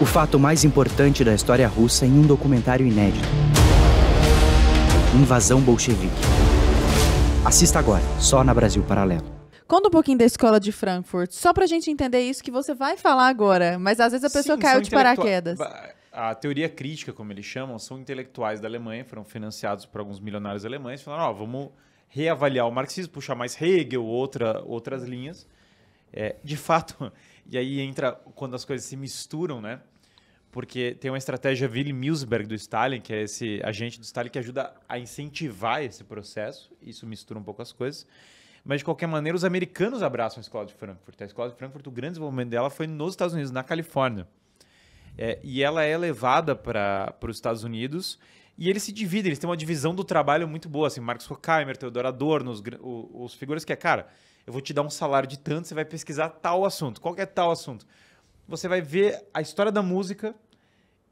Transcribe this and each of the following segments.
o fato mais importante da história russa em um documentário inédito. Invasão bolchevique. Assista agora, só na Brasil Paralelo. Conta um pouquinho da escola de Frankfurt, só pra gente entender isso que você vai falar agora, mas às vezes a pessoa Sim, caiu de paraquedas. A teoria crítica, como eles chamam, são intelectuais da Alemanha, foram financiados por alguns milionários alemães, falaram, ó, oh, vamos reavaliar o marxismo, puxar mais Hegel, outra, outras linhas. É, de fato, e aí entra quando as coisas se misturam, né? Porque tem uma estratégia Willy Milsberg do Stalin, que é esse agente do Stalin que ajuda a incentivar esse processo. Isso mistura um pouco as coisas. Mas, de qualquer maneira, os americanos abraçam a Escola de Frankfurt. A Escola de Frankfurt, o grande desenvolvimento dela foi nos Estados Unidos, na Califórnia. É, e ela é levada para os Estados Unidos e eles se dividem, eles têm uma divisão do trabalho muito boa, assim, Marcos Horkheimer, Theodor Adorno, os, os figuras que é, cara, eu vou te dar um salário de tanto, você vai pesquisar tal assunto. Qual é tal assunto? Você vai ver a história da música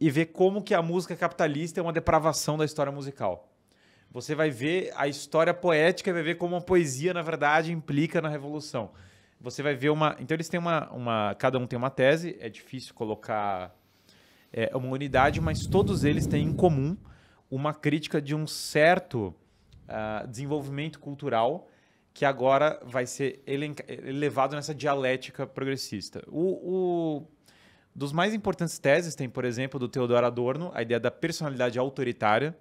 e ver como que a música capitalista é uma depravação da história musical. Você vai ver a história poética e vai ver como a poesia, na verdade, implica na revolução. Você vai ver uma. Então, eles têm uma. uma... Cada um tem uma tese, é difícil colocar é, uma unidade, mas todos eles têm em comum uma crítica de um certo uh, desenvolvimento cultural que agora vai ser elevado nessa dialética progressista. O, o, dos mais importantes teses tem, por exemplo, do Theodor Adorno, a ideia da personalidade autoritária,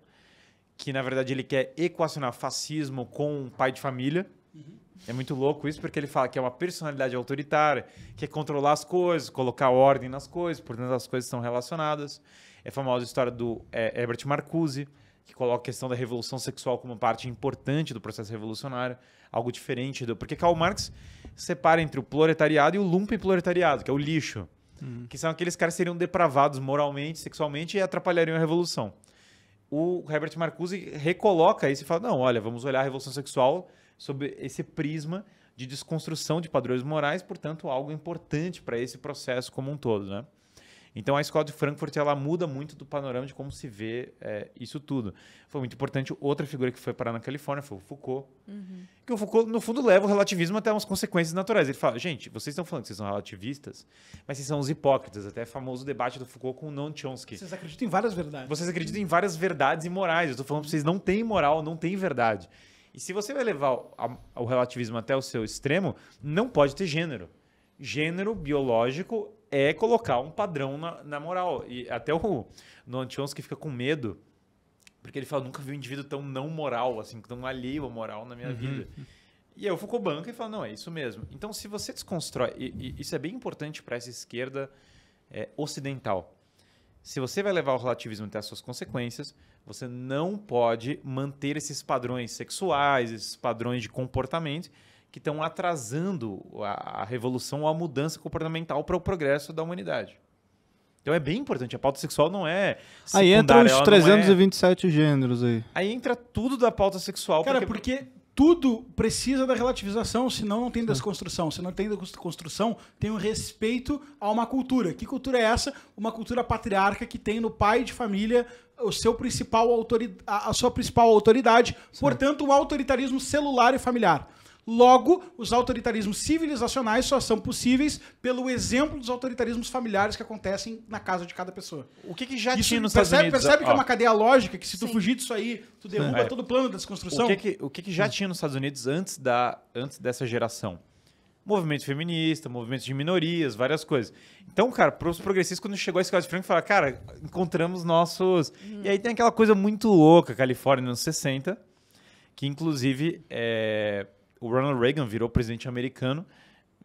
que na verdade ele quer equacionar fascismo com um pai de família. Uhum. É muito louco isso, porque ele fala que é uma personalidade autoritária, que é controlar as coisas, colocar ordem nas coisas, portanto as coisas estão relacionadas. É a famosa história do é, Herbert Marcuse, que coloca a questão da revolução sexual como parte importante do processo revolucionário, algo diferente do. Porque Karl Marx separa entre o proletariado e o lumpenproletariado, que é o lixo. Uhum. Que são aqueles caras que seriam depravados moralmente, sexualmente e atrapalhariam a revolução. O Herbert Marcuse recoloca isso e fala: não, olha, vamos olhar a revolução sexual sob esse prisma de desconstrução de padrões morais, portanto, algo importante para esse processo como um todo, né? Então a escola de Frankfurt ela muda muito do panorama de como se vê é, isso tudo. Foi muito importante outra figura que foi parar na Califórnia foi o Foucault, uhum. que o Foucault no fundo leva o relativismo até umas consequências naturais. Ele fala, gente, vocês estão falando que vocês são relativistas, mas vocês são os hipócritas. Até é famoso o debate do Foucault com o Noam Chomsky. Vocês acreditam em várias verdades. Vocês acreditam em várias verdades e morais. Eu estou falando que vocês não tem moral, não tem verdade. E se você vai levar o relativismo até o seu extremo, não pode ter gênero. Gênero biológico é colocar um padrão na, na moral. E até o que fica com medo, porque ele fala, nunca vi um indivíduo tão não moral, assim, tão alheio à moral na minha uhum. vida. E aí eu fico banca e falo, não, é isso mesmo. Então, se você desconstrói, e, e isso é bem importante para essa esquerda é, ocidental, se você vai levar o relativismo até as suas consequências, você não pode manter esses padrões sexuais, esses padrões de comportamento, que estão atrasando a, a revolução ou a mudança comportamental para o progresso da humanidade. Então é bem importante. A pauta sexual não é. Aí entra os 327 é... gêneros aí. Aí entra tudo da pauta sexual. Cara, porque... porque tudo precisa da relativização, senão não tem desconstrução. Se não tem desconstrução, tem um respeito a uma cultura. Que cultura é essa? Uma cultura patriarca que tem no pai de família o seu principal autoridade, a sua principal autoridade, Sim. portanto, um autoritarismo celular e familiar. Logo, os autoritarismos civilizacionais só são possíveis pelo exemplo dos autoritarismos familiares que acontecem na casa de cada pessoa. O que, que já Isso tinha nos percebe, Estados Unidos? Percebe que é Ó. é uma cadeia lógica que se tu Sim. fugir disso aí, tu derruba é. todo o plano da desconstrução? O que, que, o que, que já tinha nos Estados Unidos antes, da, antes dessa geração? movimento feminista, movimento de minorias, várias coisas. Então, cara, para os progressistas, quando chegou a escola de Franco, falaram, cara, encontramos nossos. E aí tem aquela coisa muito louca, Califórnia nos 60, que inclusive é o Ronald Reagan virou presidente americano.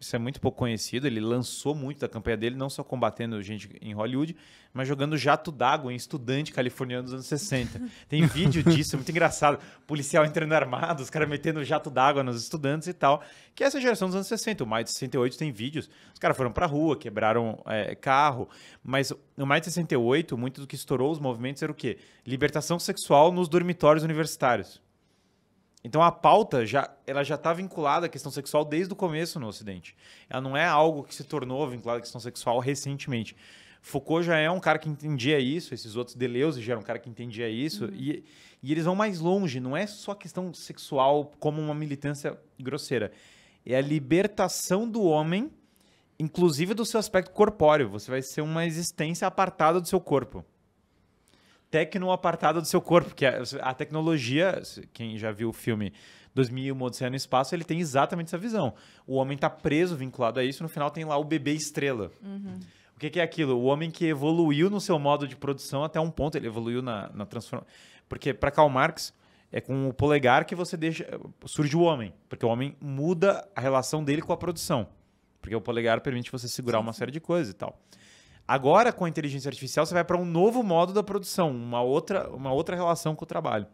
Isso é muito pouco conhecido. Ele lançou muito da campanha dele, não só combatendo gente em Hollywood, mas jogando jato d'água em estudante californiano dos anos 60. Tem vídeo disso, é muito engraçado. Policial entrando armado, os caras metendo jato d'água nos estudantes e tal. Que é essa geração dos anos 60. O mais de 68 tem vídeos. Os caras foram pra rua, quebraram é, carro. Mas no mais de 68, muito do que estourou os movimentos era o quê? Libertação sexual nos dormitórios universitários. Então a pauta já, ela já está vinculada à questão sexual desde o começo no Ocidente. Ela não é algo que se tornou vinculada à questão sexual recentemente. Foucault já é um cara que entendia isso, esses outros Deleuze já era um cara que entendia isso, uhum. e, e eles vão mais longe, não é só a questão sexual como uma militância grosseira. É a libertação do homem, inclusive do seu aspecto corpóreo. Você vai ser uma existência apartada do seu corpo tecno apartado do seu corpo, que a, a, tecnologia, quem já viu o filme 2001 Odisseia no Espaço, ele tem exatamente essa visão. O homem está preso, vinculado a isso, no final tem lá o bebê estrela. Uhum. O que, que, é aquilo? O homem que evoluiu no seu modo de produção até um ponto, ele evoluiu na, na transformação. Porque para Karl Marx, é com o polegar que você deixa. surge o homem, porque o homem muda a relação dele com a produção. Porque o polegar permite você segurar uma série de coisas e tal. Agora, com a inteligência artificial, você vai para um novo modo da produção, uma outra, uma outra relação com o trabalho.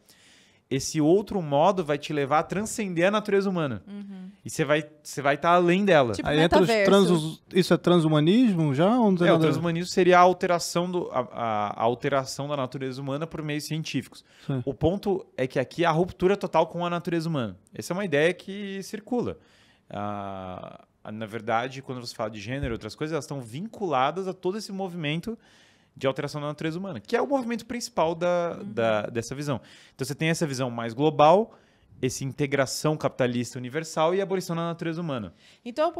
Esse outro modo vai te levar a transcender a natureza humana. Uhum. E você vai você vai estar tá além dela. Tipo Aí entra os trans, isso é transhumanismo já? Ou não é, o transhumanismo seria a alteração, do, a, a, a, alteração da natureza humana por meios científicos. Sim. O ponto é que aqui há a ruptura total com a natureza humana. Essa é uma ideia que circula. Ah, ah, na verdade, quando você fala de gênero e outras coisas, elas estão vinculadas a todo esse movimento de alteração da natureza humana, que é o movimento principal da, uhum. da, dessa visão. Então você tem essa visão mais global, essa integração capitalista universal e a abolição da natureza humana. Então